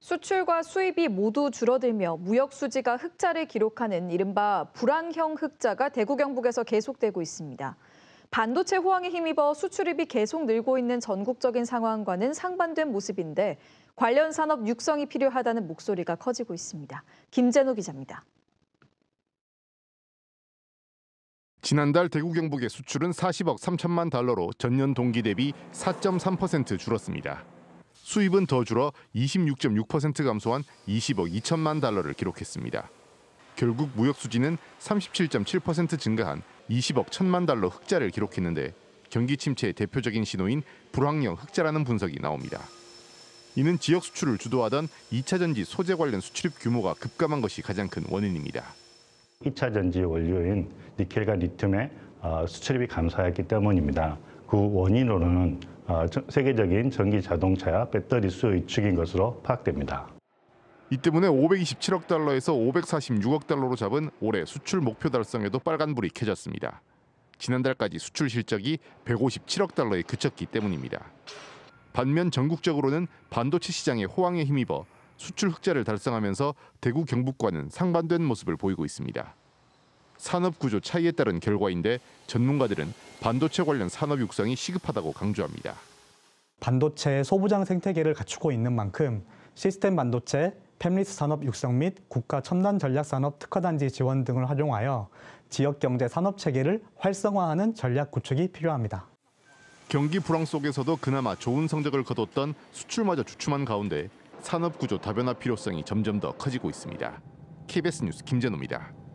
수출과 수입이 모두 줄어들며 무역 수지가 흑자를 기록하는 이른바 불안형 흑자가 대구 경북에서 계속되고 있습니다. 반도체 호황에 힘입어 수출입이 계속 늘고 있는 전국적인 상황과는 상반된 모습인데 관련 산업 육성이 필요하다는 목소리가 커지고 있습니다. 김재노 기자입니다. 지난달 대구 경북의 수출은 40억 3천만 달러로 전년 동기 대비 4.3% 줄었습니다. 수입은 더 줄어 26.6% 감소한 20억 2천만 달러를 기록했습니다. 결국 무역 수지는 37.7% 증가한 20억 1천만 달러 흑자를 기록했는데 경기 침체의 대표적인 신호인 불황형 흑자라는 분석이 나옵니다. 이는 지역 수출을 주도하던 2차 전지 소재 관련 수출입 규모가 급감한 것이 가장 큰 원인입니다. 2차 전지 원료인 니켈과 리튬의 어, 수출입이 감소했기 때문입니다. 그 원인으로는 아, 세계적인 전기 자동차 배터리 수요 위축인 것으로 파악됩니다. 이 때문에 527억 달러에서 546억 달러로 잡은 올해 수출 목표 달성에도 빨간불이 켜졌습니다. 지난달까지 수출 실적이 157억 달러에 그쳤기 때문입니다. 반면 전국적으로는 반도체 시장의 호황에 힘입어 수출 흑자를 달성하면서 대구 경북과는 상반된 모습을 보이고 있습니다. 산업 구조 차이에 따른 결과인데 전문가들은 반도체 관련 산업 육성이 시급하다고 강조합니다. 반도체 소부장 생태계를 갖추고 있는 만큼 시스템 반도체, 팹리스 산업 육성 및 국가 첨단 전략 산업 특화단지 지원 등을 활용하여 지역 경제 산업 체계를 활성화하는 전략 구축이 필요합니다. 경기 불황 속에서도 그나마 좋은 성적을 거뒀던 수출마저 주춤한 가운데 산업 구조 다변화 필요성이 점점 더 커지고 있습니다. KBS 뉴스 김재노입니다.